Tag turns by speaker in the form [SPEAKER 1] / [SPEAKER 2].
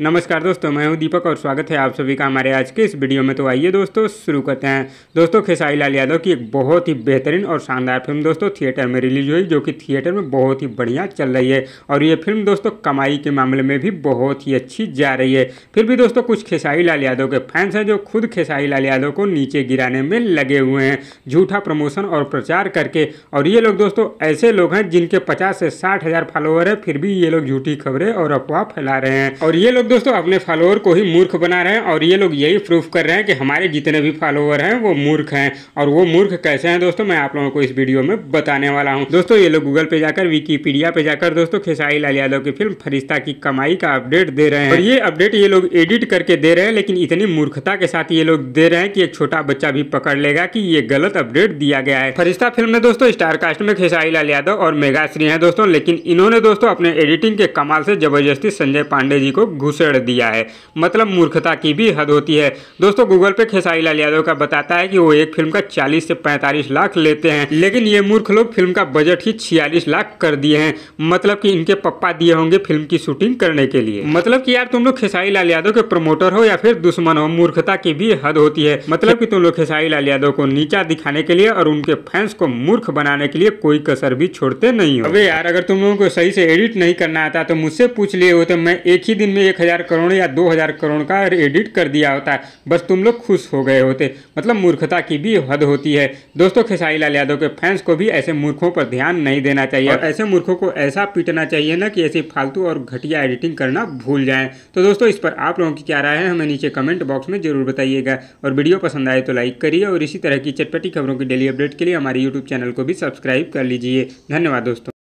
[SPEAKER 1] नमस्कार दोस्तों मैं हूं दीपक और स्वागत है आप सभी का हमारे आज के इस वीडियो में तो आइए दोस्तों शुरू करते हैं दोस्तों खेसारी लाल यादव की एक बहुत ही बेहतरीन और शानदार फिल्म दोस्तों थिएटर में रिलीज हुई जो कि थिएटर में बहुत ही बढ़िया चल रही है और ये फिल्म दोस्तों कमाई के मामले में भी बहुत ही अच्छी जा रही है फिर भी दोस्तों कुछ खेसारी लाल यादव के फैंस हैं जो खुद खेसारी लाल यादव को नीचे गिराने में लगे हुए हैं झूठा प्रमोशन और प्रचार करके और ये लोग दोस्तों ऐसे लोग हैं जिनके पचास से साठ फॉलोअर है फिर भी ये लोग झूठी खबरें और अफवाह फैला रहे हैं और ये लोग दोस्तों अपने फॉलोअर को ही मूर्ख बना रहे हैं और ये लोग यही प्रूफ कर रहे हैं कि हमारे जितने भी फॉलोअर हैं वो मूर्ख हैं और वो मूर्ख कैसे हैं दोस्तों मैं आप लोगों को इस वीडियो में बताने वाला हूँ दोस्तों ये लोग गूगल पे जाकर विकीपीडिया पे जाकर दोस्तों खेसारी लाल यादव की फिल्म फरिश्ता की कमाई का अपडेट दे रहे हैं और ये अपडेट ये लोग एडिट करके दे रहे हैं लेकिन इतनी मूर्खता के साथ ये लोग दे रहे हैं कि एक छोटा बच्चा भी पकड़ लेगा की ये गलत अपडेट दिया गया है फरिश्ता फिल्म में दोस्तों स्टारकास्ट में खेसारी लाल यादव और मेघाश्री है दोस्तों लेकिन इन्होंने दोस्तों अपने एडिटिंग के कमाल से जबरदस्ती संजय पांडे जी को घुस घुसेड़ दिया है मतलब मूर्खता की भी हद होती है दोस्तों गूगल पे खेसारी लाल यादव का बताता है कि वो एक फिल्म का 40 से 45 लाख लेते हैं लेकिन ये मूर्ख लोग फिल्म का बजट ही 46 लाख कर दिए हैं मतलब कि इनके पप्पा दिए होंगे फिल्म की शूटिंग करने के लिए मतलब कि यार तुम लोग खेसारी लाल यादव के प्रमोटर हो या फिर दुश्मन हो मूर्खता की भी हद होती है मतलब की तुम लोग खेसारी लाल यादव को नीचा दिखाने के लिए और उनके फैंस को मूर्ख बनाने के लिए कोई कसर भी छोड़ते नहीं हो अभी यार अगर तुम लोगों को सही से एडिट नहीं करना आता तो मुझसे पूछ लिए होते मैं एक ही दिन में एक हज़ार करोड़ या दो हज़ार करोड़ का एडिट कर दिया होता है बस तुम लोग खुश हो गए होते मतलब मूर्खता की भी हद होती है दोस्तों खेसारी लाल यादव के फैंस को भी ऐसे मूर्खों पर ध्यान नहीं देना चाहिए और ऐसे मूर्खों को ऐसा पीटना चाहिए ना कि ऐसी फालतू और घटिया एडिटिंग करना भूल जाएं तो दोस्तों इस पर आप लोगों की क्या राय है हमें नीचे कमेंट बॉक्स में जरूर बताइएगा और वीडियो पसंद आए तो लाइक करिए और इसी तरह की चटपटी खबरों की डेली अपडेट के लिए हमारे यूट्यूब चैनल को भी सब्सक्राइब कर लीजिए धन्यवाद दोस्तों